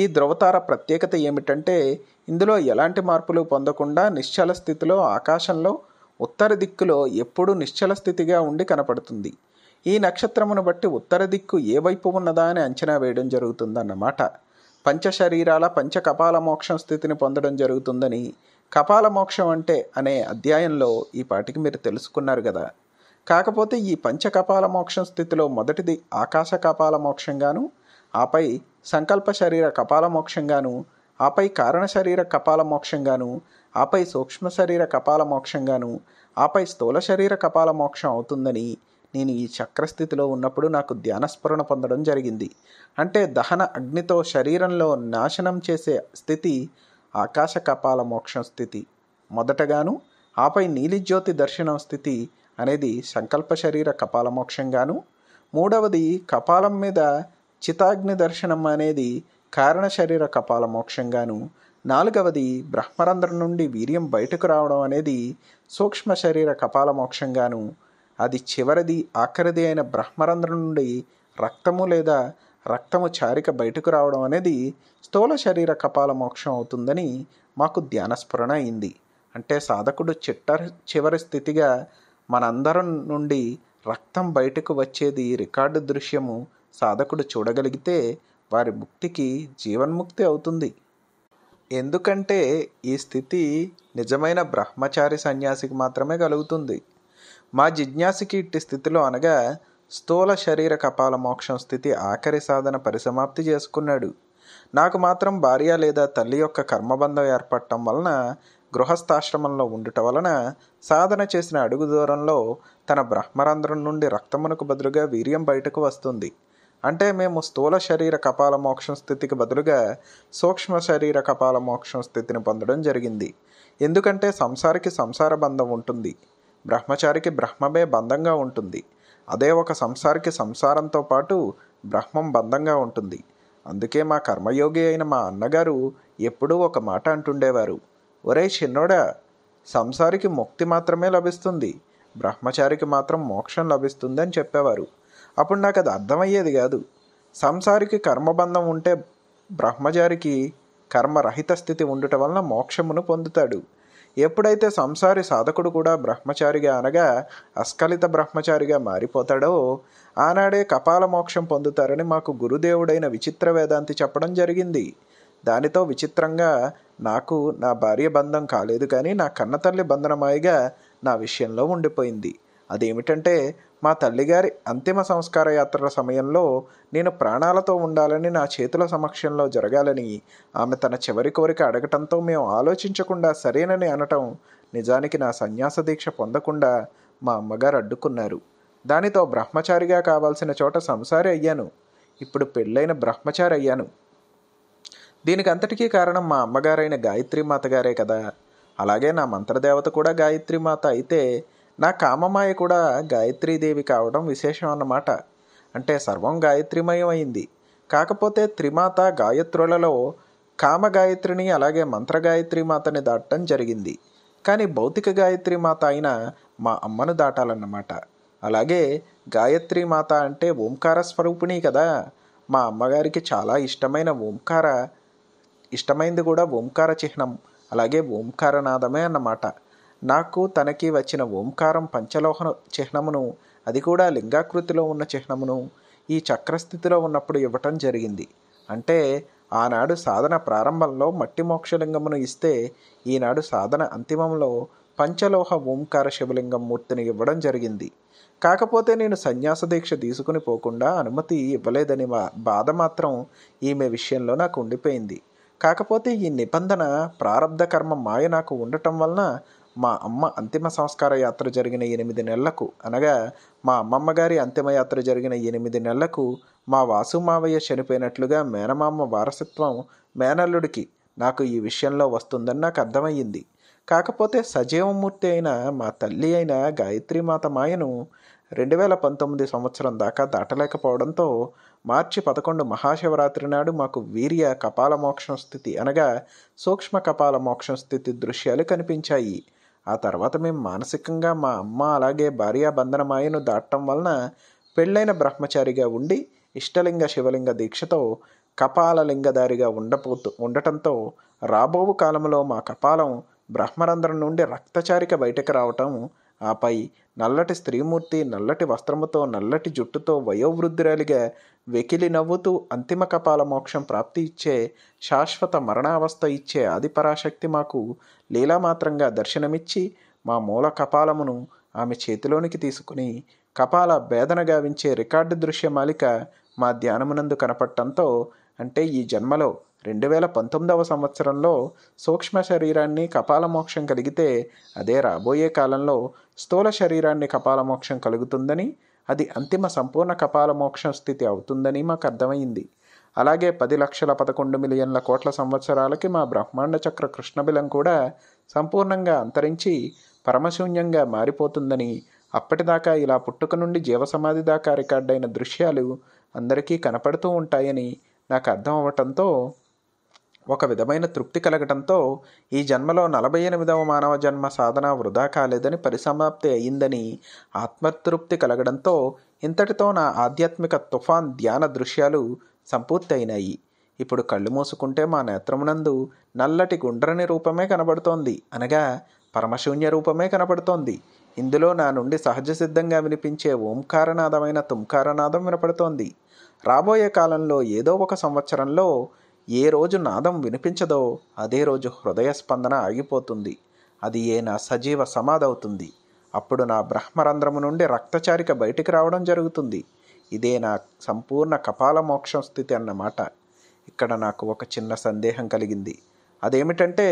ఈ ధృవతార ప్రత్యేకత ఏమిటంటే ఇందులో ఎలాంటి మార్పులు పొందకుండా నిశ్చల స్థితిలో ఆకాశంలో ఉత్తర దిక్కులో ఎప్పుడూ నిశ్చల స్థితిగా ఉండి కనపడుతుంది ఈ నక్షత్రమును బట్టి ఉత్తర దిక్కు ఏ వైపు ఉన్నదా అని అంచనా వేయడం జరుగుతుందన్నమాట పంచశరీరాల పంచకపాల మోక్షం స్థితిని పొందడం జరుగుతుందని కపాల మోక్షం అంటే అనే అధ్యాయంలో ఈ పాటికి మీరు తెలుసుకున్నారు కదా కాకపోతే ఈ పంచకపాల మోక్షం స్థితిలో మొదటిది ఆకాశ కపాల మోక్షంగాను ఆపై సంకల్ప శరీర కపాల మోక్షంగాను ఆపై కారణ శరీర కపాల మోక్షంగాను ఆపై సూక్ష్మ శరీర కపాల మోక్షంగాను ఆపై స్థూల శరీర కపాల మోక్షం అవుతుందని నేను ఈ చక్రస్థితిలో ఉన్నప్పుడు నాకు ధ్యానస్మరణ పొందడం జరిగింది అంటే దహన అగ్నితో శరీరంలో నాశనం చేసే స్థితి ఆకాశ కపాల మోక్షం స్థితి మొదటగాను ఆపై నీలిజ్యోతి దర్శనం స్థితి అనేది సంకల్ప శరీర కపాల మోక్షంగాను మూడవది కపాలం మీద చితాగ్ని దర్శనం అనేది కారణ శరీర కపాల మోక్షంగాను నాలుగవది బ్రహ్మరంధ్రం నుండి వీర్యం బయటకు రావడం అనేది సూక్ష్మ శరీర కపాల మోక్షంగాను అది చివరిది ఆఖరిది అయిన బ్రహ్మరంధ్రం నుండి రక్తము లేదా రక్తము చారిక బయటకు రావడం అనేది స్థూల శరీర కపాల మోక్షం అవుతుందని మాకు ధ్యానస్ఫురణ అయింది అంటే సాధకుడు చిట్ట చివరి స్థితిగా మనందరం నుండి రక్తం బయటకు వచ్చేది రికార్డు దృశ్యము సాధకుడు చూడగలిగితే వారి ముక్తికి జీవన్ముక్తి అవుతుంది ఎందుకంటే ఈ స్థితి నిజమైన బ్రహ్మచారి సన్యాసికి మాత్రమే కలుగుతుంది మా జిజ్ఞాసకి ఇట్టి స్థితిలో అనగా స్థూల శరీర కపాల మోక్షం స్థితి ఆఖరి సాధన పరిసమాప్తి చేసుకున్నాడు నాకు మాత్రం భార్య లేదా తల్లి యొక్క కర్మబంధం ఏర్పడటం వలన గృహస్థాశ్రమంలో ఉండటం వలన సాధన చేసిన అడుగు దూరంలో తన బ్రహ్మరంధ్రం నుండి రక్తమునకు బదులుగా వీర్యం బయటకు వస్తుంది అంటే మేము స్థూల శరీర కపాల మోక్షం స్థితికి బదులుగా సూక్ష్మ శరీర కపాల మోక్షం స్థితిని పొందడం జరిగింది ఎందుకంటే సంసారికి సంసార బంధం ఉంటుంది బ్రహ్మచారికి బ్రహ్మమే బంధంగా ఉంటుంది అదే ఒక సంసారికి సంసారంతో పాటు బ్రహ్మం బంధంగా ఉంటుంది అందుకే మా కర్మయోగి అయిన మా అన్నగారు ఎప్పుడూ ఒక మాట అంటుండేవారు ఒరే చిన్నోడా సంసారికి ముక్తి మాత్రమే లభిస్తుంది బ్రహ్మచారికి మాత్రం మోక్షం లభిస్తుంది అని చెప్పేవారు అప్పుడు నాకు అది అర్థమయ్యేది కాదు సంసారికి కర్మబంధం ఉంటే బ్రహ్మచారికి కర్మరహిత స్థితి ఉండటం వలన మోక్షమును పొందుతాడు ఎప్పుడైతే సంసారి సాధకుడు కూడా బ్రహ్మచారిగా అనగా అస్కలిత బ్రహ్మచారిగా మారిపోతాడో ఆనాడే కపాల మోక్షం పొందుతారని మాకు గురుదేవుడైన విచిత్ర వేదాంతి చెప్పడం జరిగింది దానితో విచిత్రంగా నాకు నా భార్య బంధం కాలేదు కానీ నా కన్నతల్లి బంధనమాయిగా నా విషయంలో ఉండిపోయింది అదేమిటంటే మా తల్లిగారి అంతిమ సంస్కార యాత్రల సమయంలో నేను ప్రాణాలతో ఉండాలని నా చేతుల సమక్షంలో జరగాలని ఆమె తన చివరి కోరిక అడగటంతో మేము ఆలోచించకుండా సరేనని అనటం నిజానికి నా సన్యాస దీక్ష పొందకుండా మా అమ్మగారు అడ్డుకున్నారు దానితో బ్రహ్మచారిగా కావాల్సిన చోట సంసారి అయ్యాను ఇప్పుడు పెళ్ళైన బ్రహ్మచారి అయ్యాను దీనికి అంతటికీ కారణం మా అమ్మగారైన గాయత్రి మాతగారే కదా అలాగే నా మంత్రదేవత కూడా గాయత్రి మాత అయితే నా కామమాయ కూడా గాయత్రీదేవి కావడం విశేషం అన్నమాట అంటే సర్వం గాయత్రిమయం అయింది కాకపోతే త్రిమాత గాయత్రులలో కామగాయత్రిని అలాగే మంత్రగాయత్రి మాతని దాటడం జరిగింది కానీ భౌతిక గాయత్రి మాత అయిన మా అమ్మను దాటాలన్నమాట అలాగే గాయత్రి మాత అంటే ఓంకార స్వరూపిణి కదా మా అమ్మగారికి చాలా ఇష్టమైన ఓంకార ఇష్టమైంది కూడా ఓంకార చిహ్నం అలాగే ఓంకారనాదమే అన్నమాట నాకు తనకి వచ్చిన ఓంకారం పంచలోహ చిహ్నమును అది కూడా లింగాకృతిలో ఉన్న చిహ్నమును ఈ చక్రస్థితిలో ఉన్నప్పుడు ఇవ్వటం జరిగింది అంటే ఆనాడు సాధన ప్రారంభంలో మట్టి మోక్షలింగమును ఇస్తే ఈనాడు సాధన అంతిమంలో పంచలోహ ఓంకార శివలింగం మూర్తిని ఇవ్వడం జరిగింది కాకపోతే నేను సన్యాస దీక్ష తీసుకుని పోకుండా అనుమతి ఇవ్వలేదని బాధ మాత్రం ఈమె విషయంలో నాకు ఉండిపోయింది కాకపోతే ఈ నిబంధన ప్రారంధ కర్మ మాయ నాకు ఉండటం వలన మా అమ్మ అంతిమ సంస్కార యాత్ర జరిగిన ఎనిమిది నెలలకు అనగా మా అమ్మమ్మ గారి అంతిమయాత్ర జరిగిన ఎనిమిది నెలలకు మా వాసు మావయ్య చనిపోయినట్లుగా మేనమామ వారసత్వం మేనల్లుడికి నాకు ఈ విషయంలో వస్తుందని నాకు అర్థమయ్యింది కాకపోతే సజీవమూర్తి అయిన మా తల్లి అయిన గాయత్రీమాత మాయను రెండు వేల పంతొమ్మిది సంవత్సరం దాకా దాటలేకపోవడంతో మార్చి పదకొండు మహాశివరాత్రి నాడు మాకు వీర్య కపాల మోక్షం స్థితి అనగా సూక్ష్మ కపాల మోక్షం స్థితి దృశ్యాలు కనిపించాయి ఆ తర్వాత మేము మానసికంగా మా అమ్మ అలాగే భార్యా బంధనమాయను దాటం వలన పెళ్ళైన బ్రహ్మచారిగా ఉండి ఇష్టలింగ శివలింగ దీక్షతో కపాలలింగదారిగా ఉండపోతూ ఉండటంతో రాబోవు కాలంలో మా కపాలం బ్రహ్మరంధ్రం నుండి రక్తచారిక బయటకు రావటం ఆపై నల్లటి స్త్రీమూర్తి నల్లటి వస్త్రముతో నల్లటి జుట్టుతో వయోవృద్ధురాలిగా వెకిలి నవ్వుతూ అంతిమ కపాల మోక్షం ప్రాప్తి ఇచ్చే శాశ్వత మరణావస్థ ఇచ్చే ఆదిపరాశక్తి మాకు లీలామాత్రంగా దర్శనమిచ్చి మా మూల కపాలమును ఆమె చేతిలోనికి తీసుకుని కపాల వేదన గావించే రికార్డు దృశ్యమాలిక మా ధ్యానమునందు కనపడటంతో అంటే ఈ జన్మలో రెండు వేల పంతొమ్మిదవ సంవత్సరంలో సూక్ష్మ శరీరాన్ని కపాలమోక్షం కలిగితే అదే రాబోయే కాలంలో స్థూల శరీరాన్ని కపాలమోక్షం కలుగుతుందని అది అంతిమ సంపూర్ణ కపాలమోక్షం స్థితి అవుతుందని మాకు అర్థమైంది అలాగే పది లక్షల పదకొండు మిలియన్ల కోట్ల సంవత్సరాలకి మా బ్రహ్మాండ చక్ర కృష్ణబిలం కూడా సంపూర్ణంగా అంతరించి పరమశూన్యంగా మారిపోతుందని అప్పటిదాకా ఇలా పుట్టుక నుండి జీవసమాధి దాకా రికార్డైన దృశ్యాలు అందరికీ కనపడుతూ ఉంటాయని నాకు అర్థం అవ్వటంతో ఒక విధమైన తృప్తి కలగటంతో ఈ జన్మలో నలభై ఎనిమిదవ మానవ జన్మ సాధన వృధా కాలేదని పరిసమాప్తి అయిందని ఆత్మతృప్తి కలగడంతో ఇంతటితో నా ఆధ్యాత్మిక తుఫాన్ ధ్యాన దృశ్యాలు సంపూర్తయినాయి ఇప్పుడు కళ్ళు మూసుకుంటే మా నేత్రమునందు నల్లటి గుండ్రని రూపమే కనబడుతోంది అనగా పరమశూన్య రూపమే కనబడుతోంది ఇందులో నా నుండి సహజ సిద్ధంగా వినిపించే ఓంకారనాదమైన తుంకారనాదం వినపడుతోంది రాబోయే కాలంలో ఏదో ఒక సంవత్సరంలో ఏ రోజు నాదం వినిపించదో అదే రోజు హృదయ స్పందన ఆగిపోతుంది అది ఏ నా సజీవ సమాధవుతుంది అప్పుడు నా బ్రహ్మరంధ్రము నుండి రక్తచారిక బయటికి రావడం జరుగుతుంది ఇదే నా సంపూర్ణ కపాల మోక్షం స్థితి అన్నమాట ఇక్కడ నాకు ఒక చిన్న సందేహం కలిగింది అదేమిటంటే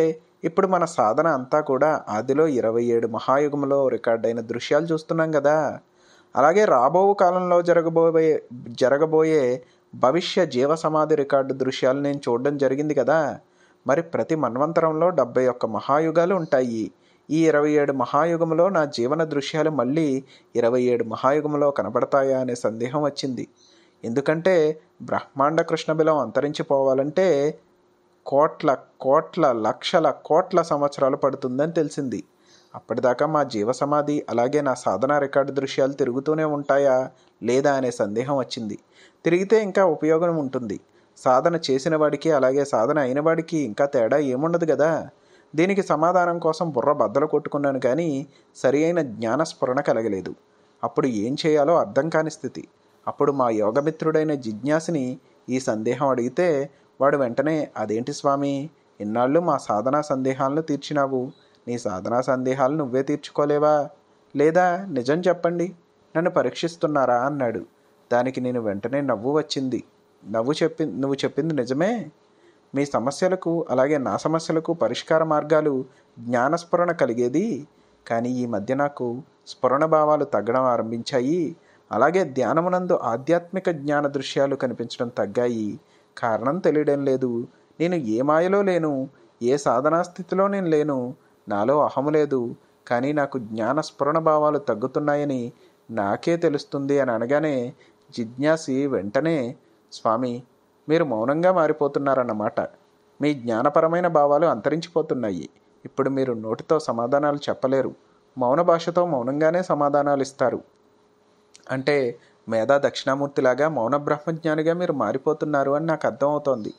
ఇప్పుడు మన సాధన అంతా కూడా ఆదిలో ఇరవై ఏడు మహాయుగంలో రికార్డైన దృశ్యాలు చూస్తున్నాం కదా అలాగే రాబో కాలంలో జరగబోయే జరగబోయే భవిష్య జీవ సమాధి రికార్డు దృశ్యాలు నేను చూడడం జరిగింది కదా మరి ప్రతి మన్వంతరంలో డెబ్బై ఒక్క మహాయుగాలు ఉంటాయి ఈ ఇరవై ఏడు మహాయుగంలో నా జీవన దృశ్యాలు మళ్ళీ ఇరవై ఏడు మహాయుగంలో కనబడతాయా అనే సందేహం వచ్చింది ఎందుకంటే బ్రహ్మాండ కృష్ణబిలం అంతరించిపోవాలంటే కోట్ల కోట్ల లక్షల కోట్ల సంవత్సరాలు పడుతుందని తెలిసింది అప్పటిదాకా మా జీవ సమాధి అలాగే నా సాధన రికార్డు దృశ్యాలు తిరుగుతూనే ఉంటాయా లేదా అనే సందేహం వచ్చింది తిరిగితే ఇంకా ఉపయోగం ఉంటుంది సాధన చేసిన వాడికి అలాగే సాధన అయిన వాడికి ఇంకా తేడా ఏముండదు కదా దీనికి సమాధానం కోసం బుర్ర బద్దలు కొట్టుకున్నాను కానీ సరి అయిన జ్ఞానస్ఫురణ కలగలేదు అప్పుడు ఏం చేయాలో అర్థం కాని స్థితి అప్పుడు మా యోగమిత్రుడైన జిజ్ఞాసిని ఈ సందేహం అడిగితే వాడు వెంటనే అదేంటి స్వామి ఇన్నాళ్ళు మా సాధనా సందేహాలను తీర్చినావు నీ సాధనా సందేహాలు నువ్వే తీర్చుకోలేవా లేదా నిజం చెప్పండి నన్ను పరీక్షిస్తున్నారా అన్నాడు దానికి నేను వెంటనే నవ్వు వచ్చింది నవ్వు చెప్పి నువ్వు చెప్పింది నిజమే మీ సమస్యలకు అలాగే నా సమస్యలకు పరిష్కార మార్గాలు జ్ఞానస్ఫురణ కలిగేది కానీ ఈ మధ్య నాకు స్ఫురణ భావాలు తగ్గడం ఆరంభించాయి అలాగే ధ్యానమునందు ఆధ్యాత్మిక జ్ఞాన దృశ్యాలు కనిపించడం తగ్గాయి కారణం తెలియడం లేదు నేను ఏ మాయలో లేను ఏ సాధనా స్థితిలో నేను లేను నాలో అహము లేదు కానీ నాకు జ్ఞాన స్ఫురణ భావాలు తగ్గుతున్నాయని నాకే తెలుస్తుంది అని అనగానే జిజ్ఞాసి వెంటనే స్వామి మీరు మౌనంగా మారిపోతున్నారన్నమాట మీ జ్ఞానపరమైన భావాలు అంతరించిపోతున్నాయి ఇప్పుడు మీరు నోటితో సమాధానాలు చెప్పలేరు మౌన భాషతో మౌనంగానే సమాధానాలు ఇస్తారు అంటే మేధా దక్షిణామూర్తిలాగా మౌన బ్రహ్మజ్ఞానిగా మీరు మారిపోతున్నారు అని నాకు అర్థమవుతోంది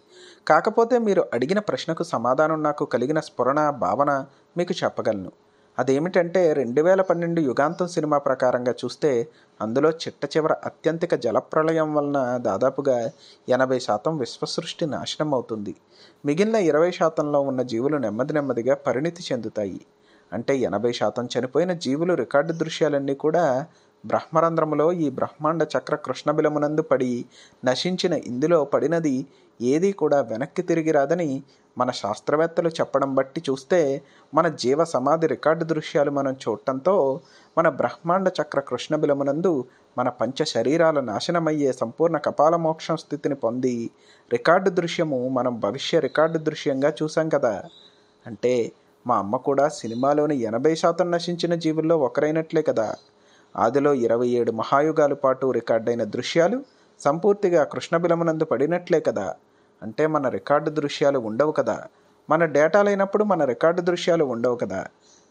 కాకపోతే మీరు అడిగిన ప్రశ్నకు సమాధానం నాకు కలిగిన స్ఫురణ భావన మీకు చెప్పగలను అదేమిటంటే రెండు వేల పన్నెండు యుగాంతం సినిమా ప్రకారంగా చూస్తే అందులో చిట్ట చివర అత్యంతిక జలప్రళయం వలన దాదాపుగా ఎనభై శాతం విశ్వసృష్టి నాశనం అవుతుంది మిగిలిన ఇరవై శాతంలో ఉన్న జీవులు నెమ్మది నెమ్మదిగా పరిణితి చెందుతాయి అంటే ఎనభై శాతం చనిపోయిన జీవులు రికార్డు దృశ్యాలన్నీ కూడా బ్రహ్మరంధ్రములో ఈ బ్రహ్మాండ చక్ర కృష్ణబిలమునందు పడి నశించిన ఇందులో పడినది ఏదీ కూడా వెనక్కి తిరిగి రాదని మన శాస్త్రవేత్తలు చెప్పడం బట్టి చూస్తే మన జీవ సమాధి రికార్డు దృశ్యాలు మనం చూడటంతో మన బ్రహ్మాండ చక్ర బిలమునందు మన పంచ శరీరాల నాశనమయ్యే సంపూర్ణ కపాల మోక్షం స్థితిని పొంది రికార్డు దృశ్యము మనం భవిష్య రికార్డు దృశ్యంగా చూసాం కదా అంటే మా అమ్మ కూడా సినిమాలోని ఎనభై శాతం నశించిన జీవుల్లో ఒకరైనట్లే కదా ఆదిలో ఇరవై ఏడు మహాయుగాల పాటు రికార్డైన దృశ్యాలు సంపూర్తిగా కృష్ణబిలమునందు పడినట్లే కదా అంటే మన రికార్డు దృశ్యాలు ఉండవు కదా మన డేటా లేనప్పుడు మన రికార్డు దృశ్యాలు ఉండవు కదా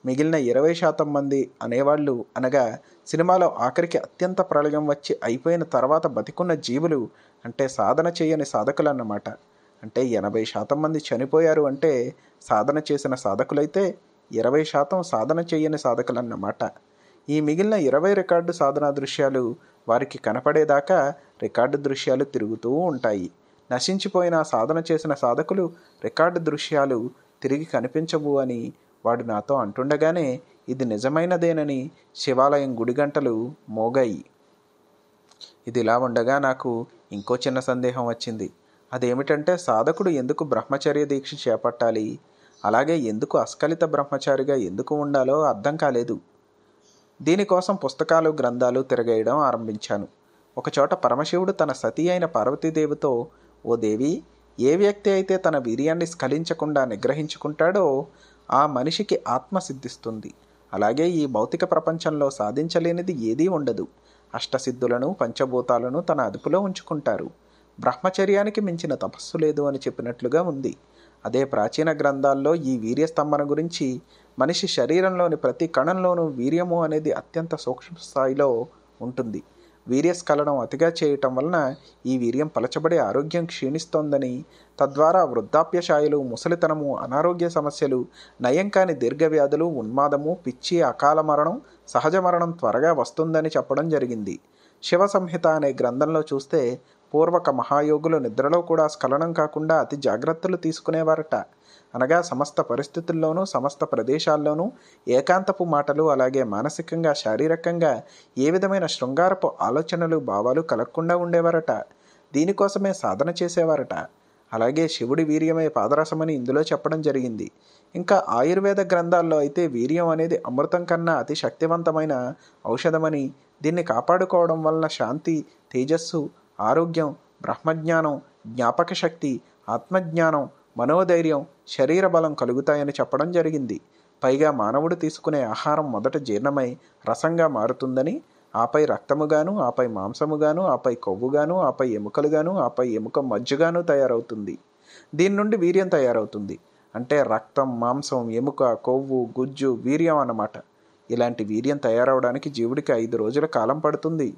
మిగిలిన ఇరవై శాతం మంది అనేవాళ్ళు అనగా సినిమాలో ఆఖరికి అత్యంత ప్రళయం వచ్చి అయిపోయిన తర్వాత బతికున్న జీవులు అంటే సాధన చేయని సాధకులు అన్నమాట అంటే ఎనభై శాతం మంది చనిపోయారు అంటే సాధన చేసిన సాధకులైతే ఇరవై శాతం సాధన చేయని సాధకులు అన్నమాట ఈ మిగిలిన ఇరవై రికార్డు సాధనా దృశ్యాలు వారికి కనపడేదాకా రికార్డు దృశ్యాలు తిరుగుతూ ఉంటాయి నశించిపోయిన సాధన చేసిన సాధకులు రికార్డు దృశ్యాలు తిరిగి కనిపించవు అని వాడు నాతో అంటుండగానే ఇది నిజమైనదేనని శివాలయం గుడిగంటలు మోగాయి ఇదిలా ఉండగా నాకు ఇంకో చిన్న సందేహం వచ్చింది అదేమిటంటే సాధకుడు ఎందుకు బ్రహ్మచర్య దీక్ష చేపట్టాలి అలాగే ఎందుకు అస్కలిత బ్రహ్మచారిగా ఎందుకు ఉండాలో అర్థం కాలేదు దీనికోసం పుస్తకాలు గ్రంథాలు తిరగేయడం ఆరంభించాను ఒకచోట పరమశివుడు తన సతీ అయిన పార్వతీదేవితో ఓ దేవి ఏ వ్యక్తి అయితే తన వీర్యాన్ని స్ఖలించకుండా నిగ్రహించుకుంటాడో ఆ మనిషికి ఆత్మ సిద్ధిస్తుంది అలాగే ఈ భౌతిక ప్రపంచంలో సాధించలేనిది ఏదీ ఉండదు అష్టసిద్ధులను పంచభూతాలను తన అదుపులో ఉంచుకుంటారు బ్రహ్మచర్యానికి మించిన తపస్సు లేదు అని చెప్పినట్లుగా ఉంది అదే ప్రాచీన గ్రంథాల్లో ఈ వీర్యస్తంభన గురించి మనిషి శరీరంలోని ప్రతి కణంలోనూ వీర్యము అనేది అత్యంత సూక్ష్మ స్థాయిలో ఉంటుంది వీర్యస్ఖలనం అతిగా చేయటం వలన ఈ వీర్యం పలచబడే ఆరోగ్యం క్షీణిస్తోందని తద్వారా వృద్ధాప్య ఛాయలు ముసలితనము అనారోగ్య సమస్యలు నయం కాని దీర్ఘవ్యాధులు ఉన్మాదము పిచ్చి అకాల మరణం సహజ మరణం త్వరగా వస్తుందని చెప్పడం జరిగింది శివ సంహిత అనే గ్రంథంలో చూస్తే పూర్వక మహాయోగులు నిద్రలో కూడా స్ఖలనం కాకుండా అతి జాగ్రత్తలు తీసుకునేవారట అనగా సమస్త పరిస్థితుల్లోనూ సమస్త ప్రదేశాల్లోనూ ఏకాంతపు మాటలు అలాగే మానసికంగా శారీరకంగా ఏ విధమైన శృంగారపు ఆలోచనలు భావాలు కలగకుండా ఉండేవారట దీనికోసమే సాధన చేసేవారట అలాగే శివుడి వీర్యమే పాదరసమని ఇందులో చెప్పడం జరిగింది ఇంకా ఆయుర్వేద గ్రంథాల్లో అయితే వీర్యం అనేది అమృతం కన్నా అతి శక్తివంతమైన ఔషధమని దీన్ని కాపాడుకోవడం వలన శాంతి తేజస్సు ఆరోగ్యం బ్రహ్మజ్ఞానం జ్ఞాపక శక్తి ఆత్మజ్ఞానం మనోధైర్యం శరీర బలం కలుగుతాయని చెప్పడం జరిగింది పైగా మానవుడు తీసుకునే ఆహారం మొదట జీర్ణమై రసంగా మారుతుందని ఆపై రక్తముగాను ఆపై మాంసముగాను ఆపై కొవ్వుగాను ఆపై ఎముకలుగాను ఆపై ఎముక మజ్జుగాను తయారవుతుంది దీని నుండి వీర్యం తయారవుతుంది అంటే రక్తం మాంసం ఎముక కొవ్వు గుజ్జు వీర్యం అన్నమాట ఇలాంటి వీర్యం తయారవడానికి జీవుడికి ఐదు రోజుల కాలం పడుతుంది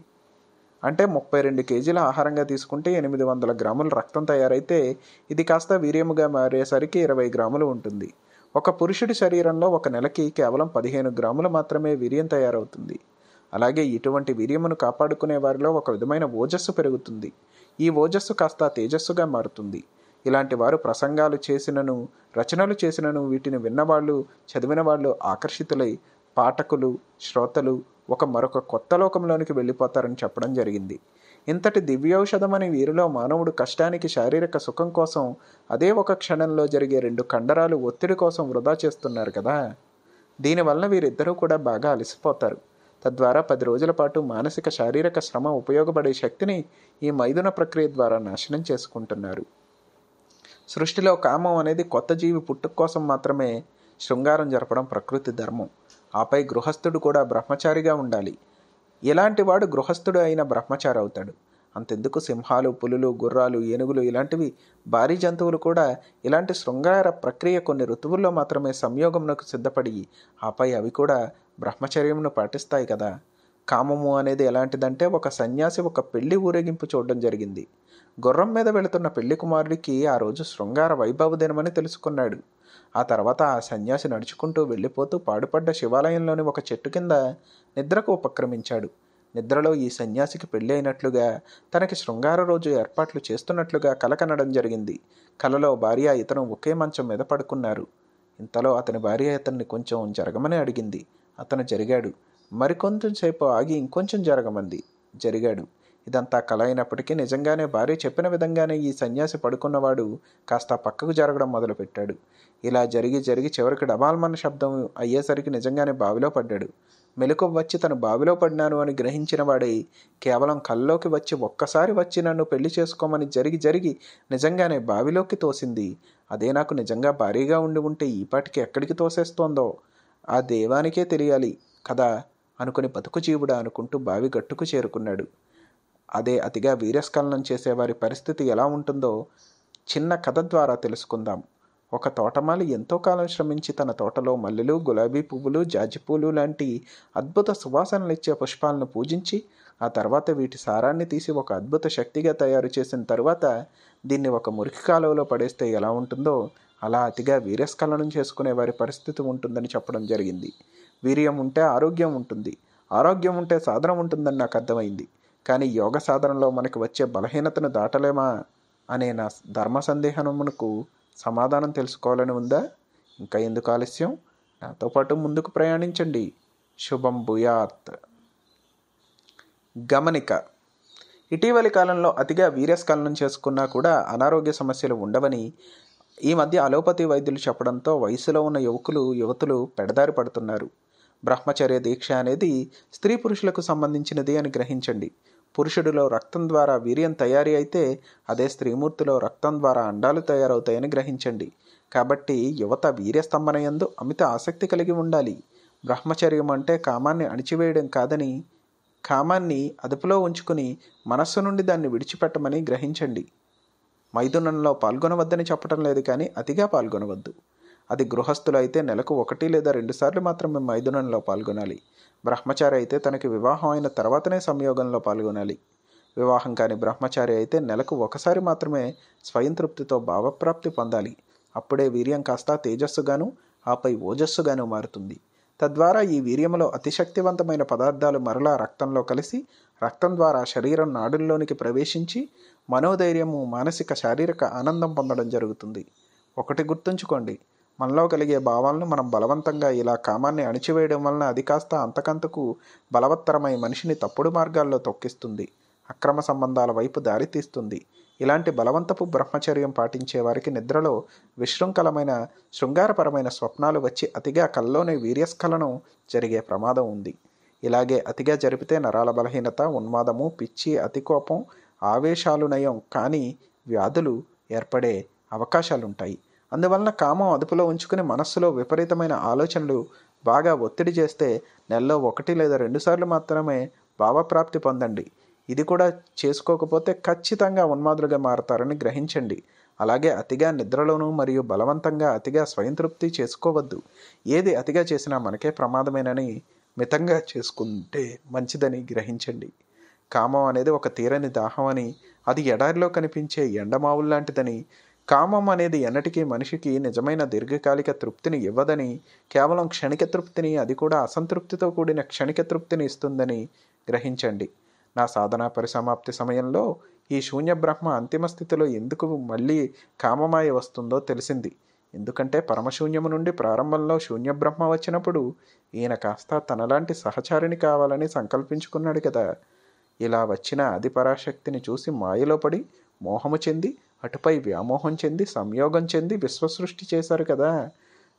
అంటే ముప్పై రెండు కేజీల ఆహారంగా తీసుకుంటే ఎనిమిది వందల గ్రాముల రక్తం తయారైతే ఇది కాస్త వీర్యముగా మారేసరికి ఇరవై గ్రాములు ఉంటుంది ఒక పురుషుడి శరీరంలో ఒక నెలకి కేవలం పదిహేను గ్రాములు మాత్రమే వీర్యం తయారవుతుంది అలాగే ఇటువంటి వీర్యమును కాపాడుకునే వారిలో ఒక విధమైన ఓజస్సు పెరుగుతుంది ఈ ఓజస్సు కాస్త తేజస్సుగా మారుతుంది ఇలాంటి వారు ప్రసంగాలు చేసినను రచనలు చేసినను వీటిని విన్నవాళ్ళు చదివిన వాళ్ళు ఆకర్షితులై పాఠకులు శ్రోతలు ఒక మరొక కొత్త లోకంలోనికి వెళ్ళిపోతారని చెప్పడం జరిగింది ఇంతటి దివ్యౌషధం అనే వీరిలో మానవుడు కష్టానికి శారీరక సుఖం కోసం అదే ఒక క్షణంలో జరిగే రెండు కండరాలు ఒత్తిడి కోసం వృధా చేస్తున్నారు కదా దీనివల్ల వీరిద్దరూ కూడా బాగా అలసిపోతారు తద్వారా పది రోజుల పాటు మానసిక శారీరక శ్రమ ఉపయోగపడే శక్తిని ఈ మైదున ప్రక్రియ ద్వారా నాశనం చేసుకుంటున్నారు సృష్టిలో కామం అనేది కొత్త జీవి పుట్టుక కోసం మాత్రమే శృంగారం జరపడం ప్రకృతి ధర్మం ఆపై గృహస్థుడు కూడా బ్రహ్మచారిగా ఉండాలి ఇలాంటి వాడు గృహస్థుడు అయిన బ్రహ్మచారి అవుతాడు అంతెందుకు సింహాలు పులులు గుర్రాలు ఏనుగులు ఇలాంటివి భారీ జంతువులు కూడా ఇలాంటి శృంగార ప్రక్రియ కొన్ని ఋతువుల్లో మాత్రమే సంయోగంకు సిద్ధపడి ఆపై అవి కూడా బ్రహ్మచర్యంను పాటిస్తాయి కదా కామము అనేది ఎలాంటిదంటే ఒక సన్యాసి ఒక పెళ్లి ఊరేగింపు చూడడం జరిగింది గుర్రం మీద వెళుతున్న పెళ్లి కుమారుడికి ఆ రోజు శృంగార వైభవ దినమని తెలుసుకున్నాడు ఆ తర్వాత ఆ సన్యాసి నడుచుకుంటూ వెళ్ళిపోతూ పాడుపడ్డ శివాలయంలోని ఒక చెట్టు కింద నిద్రకు ఉపక్రమించాడు నిద్రలో ఈ సన్యాసికి పెళ్ళి అయినట్లుగా తనకి శృంగార రోజు ఏర్పాట్లు చేస్తున్నట్లుగా కలకనడం జరిగింది కలలో భార్య ఇతను ఒకే మంచం మీద పడుకున్నారు ఇంతలో అతని భార్య ఇతన్ని కొంచెం జరగమని అడిగింది అతను జరిగాడు మరికొంచెంసేపు ఆగి ఇంకొంచెం జరగమంది జరిగాడు ఇదంతా కల అయినప్పటికీ నిజంగానే భార్య చెప్పిన విధంగానే ఈ సన్యాసి పడుకున్నవాడు కాస్త పక్కకు జరగడం మొదలుపెట్టాడు ఇలా జరిగి జరిగి చివరికి డబాల్మన్న శబ్దం అయ్యేసరికి నిజంగానే బావిలో పడ్డాడు మెలకు వచ్చి తను బావిలో పడినాను అని గ్రహించిన వాడే కేవలం కల్లోకి వచ్చి ఒక్కసారి వచ్చి నన్ను పెళ్లి చేసుకోమని జరిగి జరిగి నిజంగానే బావిలోకి తోసింది అదే నాకు నిజంగా భారీగా ఉండి ఉంటే ఈపాటికి ఎక్కడికి తోసేస్తోందో ఆ దేవానికే తెలియాలి కదా అనుకుని బతుకు జీవుడా అనుకుంటూ బావి గట్టుకు చేరుకున్నాడు అదే అతిగా వీరస్కలనం చేసేవారి పరిస్థితి ఎలా ఉంటుందో చిన్న కథ ద్వారా తెలుసుకుందాం ఒక తోటమాలి ఎంతో కాలం శ్రమించి తన తోటలో మల్లెలు గులాబీ పువ్వులు జాజిపూలు లాంటి అద్భుత సువాసనలిచ్చే పుష్పాలను పూజించి ఆ తర్వాత వీటి సారాన్ని తీసి ఒక అద్భుత శక్తిగా తయారు చేసిన తర్వాత దీన్ని ఒక మురికి కాలువలో పడేస్తే ఎలా ఉంటుందో అలా అతిగా వీరస్ఖలనం చేసుకునే వారి పరిస్థితి ఉంటుందని చెప్పడం జరిగింది వీర్యం ఉంటే ఆరోగ్యం ఉంటుంది ఆరోగ్యం ఉంటే సాధనం ఉంటుందని నాకు అర్థమైంది కానీ యోగ సాధనలో మనకు వచ్చే బలహీనతను దాటలేమా అనే నా ధర్మ సందేహమునకు సమాధానం తెలుసుకోవాలని ఉందా ఇంకా ఎందుకు ఆలస్యం నాతో పాటు ముందుకు ప్రయాణించండి శుభం భూయాత్ గమనిక ఇటీవలి కాలంలో అతిగా వీరస్కలనం చేసుకున్నా కూడా అనారోగ్య సమస్యలు ఉండవని ఈ మధ్య అలోపతి వైద్యులు చెప్పడంతో వయసులో ఉన్న యువకులు యువతులు పెడదారి పడుతున్నారు బ్రహ్మచర్య దీక్ష అనేది స్త్రీ పురుషులకు సంబంధించినది అని గ్రహించండి పురుషుడిలో రక్తం ద్వారా వీర్యం తయారీ అయితే అదే స్త్రీమూర్తిలో రక్తం ద్వారా అండాలు తయారవుతాయని గ్రహించండి కాబట్టి యువత వీర్యస్తంభనయందు అమిత ఆసక్తి కలిగి ఉండాలి బ్రహ్మచర్యం అంటే కామాన్ని అణిచివేయడం కాదని కామాన్ని అదుపులో ఉంచుకుని మనస్సు నుండి దాన్ని విడిచిపెట్టమని గ్రహించండి మైదునంలో పాల్గొనవద్దని చెప్పటం లేదు కానీ అతిగా పాల్గొనవద్దు అది గృహస్థులు అయితే నెలకు ఒకటి లేదా రెండుసార్లు మాత్రమే మైదునంలో పాల్గొనాలి బ్రహ్మచారి అయితే తనకి వివాహం అయిన తర్వాతనే సంయోగంలో పాల్గొనాలి వివాహం కాని బ్రహ్మచారి అయితే నెలకు ఒకసారి మాత్రమే స్వయంతృప్తితో భావప్రాప్తి పొందాలి అప్పుడే వీర్యం కాస్త తేజస్సుగాను ఆపై ఓజస్సుగాను మారుతుంది తద్వారా ఈ వీర్యంలో అతిశక్తివంతమైన పదార్థాలు మరలా రక్తంలో కలిసి రక్తం ద్వారా శరీరం నాడుల్లోనికి ప్రవేశించి మనోధైర్యము మానసిక శారీరక ఆనందం పొందడం జరుగుతుంది ఒకటి గుర్తుంచుకోండి మనలో కలిగే భావాలను మనం బలవంతంగా ఇలా కామాన్ని అణిచివేయడం వలన అది కాస్త అంతకంతకు బలవత్తరమై మనిషిని తప్పుడు మార్గాల్లో తొక్కిస్తుంది అక్రమ సంబంధాల వైపు దారితీస్తుంది ఇలాంటి బలవంతపు బ్రహ్మచర్యం పాటించే వారికి నిద్రలో విశృంఖలమైన శృంగారపరమైన స్వప్నాలు వచ్చి అతిగా కల్లోని వీర్యస్ఖలనం జరిగే ప్రమాదం ఉంది ఇలాగే అతిగా జరిపితే నరాల బలహీనత ఉన్మాదము పిచ్చి అతికోపం ఆవేశాలునయం కానీ వ్యాధులు ఏర్పడే అవకాశాలుంటాయి అందువలన కామం అదుపులో ఉంచుకుని మనస్సులో విపరీతమైన ఆలోచనలు బాగా ఒత్తిడి చేస్తే నెలలో ఒకటి లేదా రెండుసార్లు మాత్రమే భావప్రాప్తి పొందండి ఇది కూడా చేసుకోకపోతే ఖచ్చితంగా ఉన్మాదులుగా మారతారని గ్రహించండి అలాగే అతిగా నిద్రలోనూ మరియు బలవంతంగా అతిగా స్వయంతృప్తి చేసుకోవద్దు ఏది అతిగా చేసినా మనకే ప్రమాదమేనని మితంగా చేసుకుంటే మంచిదని గ్రహించండి కామం అనేది ఒక తీరని దాహం అని అది ఎడారిలో కనిపించే ఎండమావుల్లాంటిదని లాంటిదని కామం అనేది ఎన్నటికీ మనిషికి నిజమైన దీర్ఘకాలిక తృప్తిని ఇవ్వదని కేవలం క్షణిక తృప్తిని అది కూడా అసంతృప్తితో కూడిన క్షణిక తృప్తిని ఇస్తుందని గ్రహించండి నా సాధనా పరిసమాప్తి సమయంలో ఈ శూన్య బ్రహ్మ అంతిమ స్థితిలో ఎందుకు మళ్ళీ కామమాయ వస్తుందో తెలిసింది ఎందుకంటే పరమశూన్యము నుండి ప్రారంభంలో శూన్య బ్రహ్మ వచ్చినప్పుడు ఈయన కాస్త తనలాంటి సహచారిని కావాలని సంకల్పించుకున్నాడు కదా ఇలా వచ్చిన అధిపరాశక్తిని పరాశక్తిని చూసి మాయలో పడి మోహము చెంది అటుపై వ్యామోహం చెంది సంయోగం చెంది విశ్వసృష్టి చేశారు కదా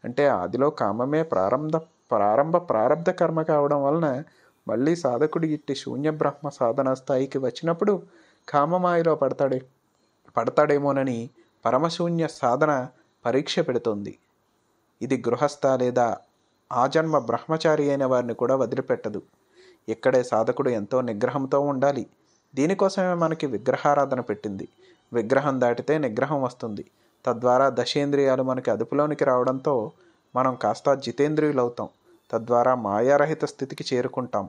అంటే ఆదిలో కామమే ప్రారంభ ప్రారంభ ప్రారంభ కర్మ కావడం వలన మళ్ళీ సాధకుడు ఇట్టి శూన్య బ్రహ్మ సాధన స్థాయికి వచ్చినప్పుడు కామమాయిలో పడతాడే పడతాడేమోనని పరమశూన్య సాధన పరీక్ష పెడుతుంది ఇది గృహస్థ లేదా ఆజన్మ బ్రహ్మచారి అయిన వారిని కూడా వదిలిపెట్టదు ఇక్కడే సాధకుడు ఎంతో నిగ్రహంతో ఉండాలి దీనికోసమే మనకి విగ్రహారాధన పెట్టింది విగ్రహం దాటితే నిగ్రహం వస్తుంది తద్వారా దశేంద్రియాలు మనకి అదుపులోనికి రావడంతో మనం కాస్త జితేంద్రియులవుతాం తద్వారా మాయారహిత స్థితికి చేరుకుంటాం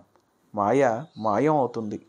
మాయ మాయం అవుతుంది